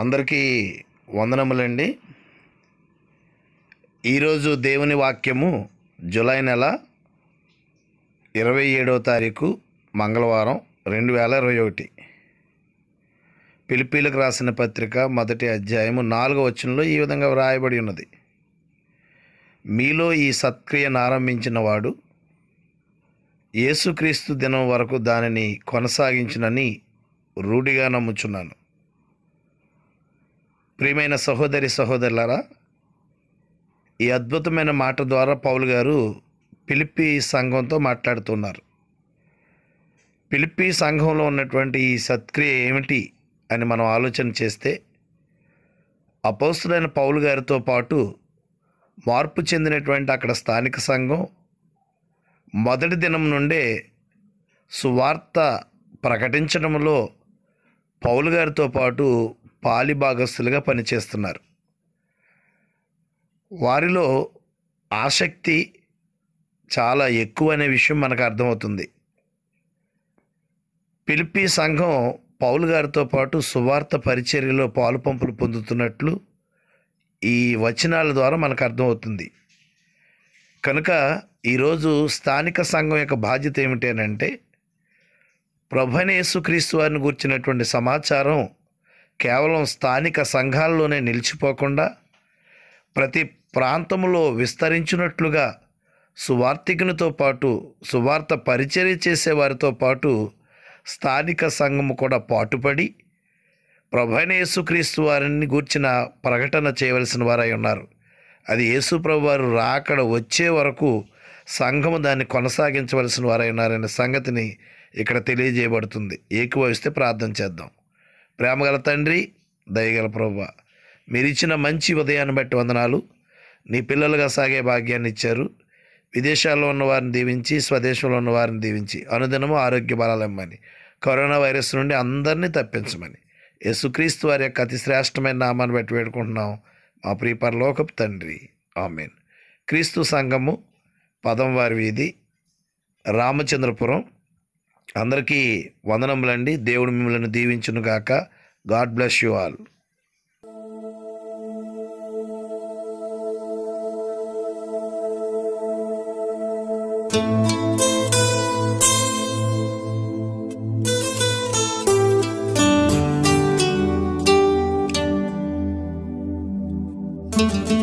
అందరికీ వందనములండి ఈరోజు దేవుని వాక్యము జూలై నెల ఇరవై ఏడవ తారీఖు మంగళవారం రెండు వేల ఇరవై ఒకటి పిలిపిలకు రాసిన పత్రిక మొదటి అధ్యాయము నాలుగవ వచనంలో ఈ విధంగా వ్రాయబడి ఉన్నది మీలో ఈ సత్క్రియను ఆరంభించిన వాడు యేసుక్రీస్తు దినం వరకు దానిని కొనసాగించినని రూఢిగా నమ్ముచున్నాను ప్రియమైన సహోదరి సహోదరులారా ఈ అద్భుతమైన మాట ద్వారా పౌల్ గారు పిలిపి సంఘంతో మాట్లాడుతున్నారు పిలిపి సంఘంలో ఉన్నటువంటి ఈ సత్క్రియ ఏమిటి అని మనం ఆలోచన చేస్తే అపోస్తులైన పౌలు గారితో పాటు మార్పు చెందినటువంటి అక్కడ స్థానిక సంఘం మొదటి దినం నుండే సువార్త ప్రకటించడంలో పౌలు గారితో పాటు పాలి భాగస్థులుగా పనిచేస్తున్నారు వారిలో ఆసక్తి చాలా ఎక్కువ అనే విషయం మనకు అర్థమవుతుంది పిలిపి సంఘం పౌలు గారితో పాటు సువార్త పరిచర్యలో పాలు పంపులు పొందుతున్నట్లు ఈ వచనాల ద్వారా మనకు అర్థమవుతుంది కనుక ఈరోజు స్థానిక సంఘం యొక్క బాధ్యత ఏమిటి అని అంటే ప్రభనేసు క్రీస్తు వారిని గుర్చినటువంటి సమాచారం కేవలం స్థానిక సంఘాల్లోనే నిలిచిపోకుండా ప్రతి ప్రాంతంలో విస్తరించినట్లుగా సువార్థికునితో పాటు సువార్త పరిచర్య చేసేవారితో పాటు స్థానిక సంఘము కూడా పాటుపడి ప్రభైన యేసుక్రీస్తు వారిని గూర్చిన ప్రకటన చేయవలసిన వారై ఉన్నారు అది యేసు ప్రభు వారు రాకడ వచ్చే వరకు సంఘము దాన్ని కొనసాగించవలసిన వారై ఉన్నారనే సంగతిని ఇక్కడ తెలియజేయబడుతుంది ఏకువహిస్తే ప్రార్థన చేద్దాం ప్రేమగల తండ్రి దయగల ప్రభు మీరిచ్చిన మంచి ఉదయాన్ని బట్టి వందనాలు నీ పిల్లలుగా సాగే భాగ్యాన్ని ఇచ్చారు విదేశాల్లో ఉన్న వారిని దీవించి స్వదేశంలో ఉన్న వారిని దీవించి అనుదినము ఆరోగ్య బలాలమ్మని కరోనా వైరస్ నుండి అందరినీ తప్పించమని యేసుక్రీస్తు వారి యొక్క అతి శ్రేష్టమైన నామాన్ని బట్టి పెట్టుకుంటున్నాం మా లోకపు తండ్రి ఆమెన్ క్రీస్తు సంఘము పదం వారి వీధి రామచంద్రపురం అందరికీ వందనములండి దేవుడు మిమ్మల్ని దీవించునుగాక God bless you all. thank you